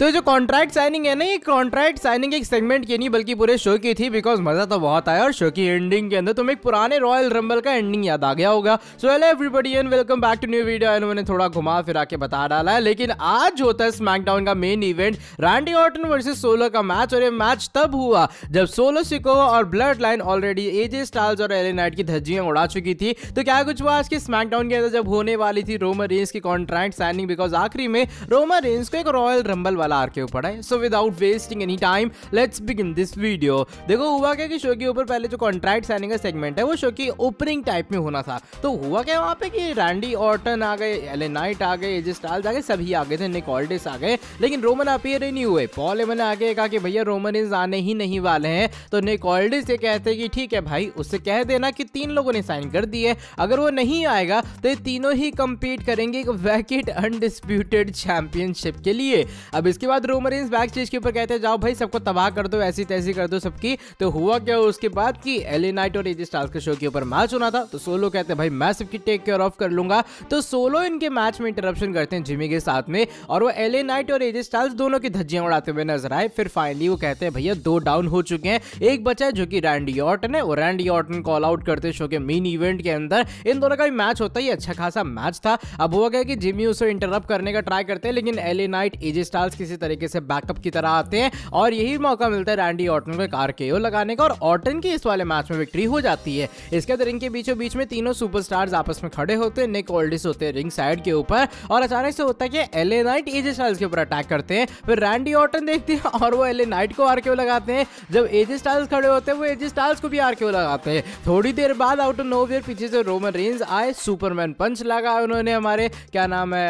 तो जो contract signing है ना ये कॉन्ट्रैक्ट साइनिंग एक सेगमेंट की नहीं बल्कि पूरे शो की थी बिकॉज मजा तो बहुत आया और शो की एंडिंग के अंदर तुम्हें एक पुराने रॉयल रंबल का एंडिंग याद आ गया होगा so hello everybody and welcome back to new video इन्होंने थोड़ा घुमा फिरा के बता डाला है लेकिन आज होता है स्मैकडाउन का main event Randy Orton versus Solo का मैच और ये मैच तब हुआ जब सोलो सिको और Bloodline already AJ Styles और एले नाइट की धज्जियां उड़ा चुकी थी तो क्या कुछ हुआ आज के स्मैकडाउन के अंदर जब होने वाली थी रोमर रेंस की कॉन्ट्रैक्ट साइनिंग बिकॉज आखिरी में रोमर रेंस को एक रॉयल रंबल वाला आर के ऊपर है so without wasting any time let's begin this video देखो हुआ क्या कि शो के ऊपर पहले जो कॉन्ट्रैक्ट साइनिंग का सेगमेंट है वो शो की ओपनिंग टाइप में होना था तो हुआ क्या वहाँ पे कि रैंडी ऑर्टन आ गए एले नाइट आ गए एजिस टाल्स आ गए सभी आ गए थे निकॉल्डिस आ गए लेकिन रोमन अपियर ही नहीं हुए पॉल एमन आगे कहा कि भैया रोमन इज आने ही नहीं वाले हैं तो निकॉल्डिस ये कहते कि ठीक है भाई उससे कह देना कि तीन लोगों ने साइन कर दिए अगर वो नहीं आएगा तो ये तीनों ही कंपीट करेंगे एक वैकेट अनडिस्प्यूटेड चैंपियनशिप के लिए अब इस उसके बाद रोमरिन्स बैक चीज के ऊपर कहते हैं जाओ भाई सबको तबाह कर दो ऐसी तैसी कर दो सबकी तो हुआ क्या उसके बाद की एली नाइट और एजी स्टार्स के शो के ऊपर मैच होना था तो सोलो कहते हैं भाई मैं सबकी टेक केयर ऑफ कर लूंगा तो सोलो इनके मैच में इंटरप्शन करते हैं जिमी के साथ में और वो एले नाइट और एजी स्टार्स दोनों की धज्जियां उड़ाते हुए नजर आए फिर फाइनली वो कहते हैं भैया दो डाउन हो चुके हैं एक बचा है जो कि रैंडी ऑर्टन है और रैंडी ऑर्टन कॉल आउट करते शो के मेन इवेंट के अंदर इन दोनों का भी मैच होता ही अच्छा खासा मैच था अब हुआ क्या कि जिमी उसे इंटरप्ट करने का ट्राई करते हैं लेकिन एले नाइट एजी स्टार्स किसी तरीके से बैकअप की तरह आते हैं और यही मौका मिलता है रैंडी ऑटन को कार के लगाने का और ऑटन की इस वाले मैच में विक्ट्री हो जाती है इसके अंदर इनके बीचों बीच में तीनों सुपर आपस में खड़े होते हैं निक ओल्डिस होते हैं रिंग साइड के ऊपर और अचानक से होता है कि एले नाइट एजे स्टाइल्स के ऊपर अटैक करते हैं फिर रैंडी ऑटन देखते हैं और वो एले नाइट को आर लगाते हैं जब एजे स्टाइल्स खड़े होते हैं वो एजे स्टाइल्स को भी आर लगाते हैं थोड़ी देर बाद आउट ऑफ नो वेयर पीछे से रोमन रेंज आए सुपरमैन पंच लगा उन्होंने हमारे क्या नाम है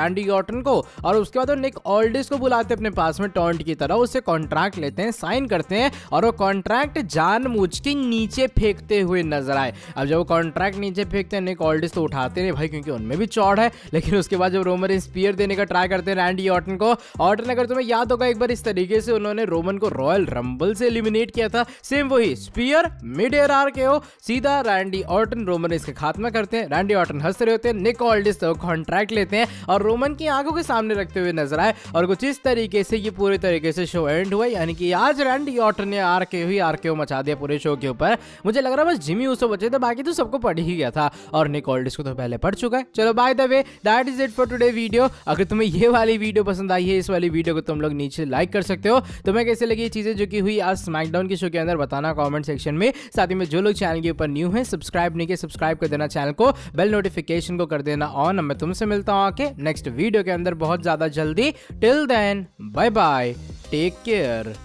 रैंडी ऑटन को और उसके बाद निक तो ऑल्डिस उसको बुलाते अपने पास में टॉन्ट की तरह उसे कॉन्ट्रैक्ट लेते हैं साइन करते हैं और वो कॉन्ट्रैक्ट जान के नीचे फेंकते हुए नजर आए अब जब वो कॉन्ट्रैक्ट नीचे फेंकते हैं निक ऑल्डिस तो उठाते नहीं भाई क्योंकि उनमें भी चौड़ है लेकिन उसके बाद जब रोमन स्पीयर देने का ट्राई करते हैं रैंडी ऑटन को ऑटन अगर तुम्हें याद होगा एक बार इस तरीके से उन्होंने रोमन को रॉयल रंबल से एलिमिनेट किया था सेम वही स्पीयर मिड एयर आर के हो सीधा रैंडी ऑटन रोमन इसके खात्मा करते हैं रैंडी ऑटन हंस रहे होते हैं निक ऑल्डिस तो कॉन्ट्रैक्ट लेते हैं और रोमन की आंखों के सामने रखते हुए नजर आए और कुछ जिस तरीके से ये पूरे तरीके से शो एंड हुआ यानी कि आज रैंडी ऑटर ने आर के ही आर के मचा दिया पूरे शो के ऊपर मुझे लग रहा है बस जिमी उसे बचे थे बाकी तो सबको पढ़ ही गया था और निकोल्डिस को तो पहले पढ़ चुका है चलो by the way that is it for today video अगर तुम्हें ये वाली वीडियो पसंद आई है इस वाली वीडियो को तुम लोग नीचे लाइक कर सकते हो तुम्हें कैसे लगी ये चीज़ें जो की हुई आज स्मैकडाउन के शो के अंदर बताना कॉमेंट सेक्शन में साथ ही में जो लोग चैनल के ऊपर न्यू है सब्सक्राइब नहीं किया सब्सक्राइब कर देना चैनल को बेल नोटिफिकेशन को कर देना ऑन मैं तुमसे मिलता हूँ आके नेक्स्ट वीडियो के अंदर बहुत ज़्यादा जल्दी till then, bye bye, take care.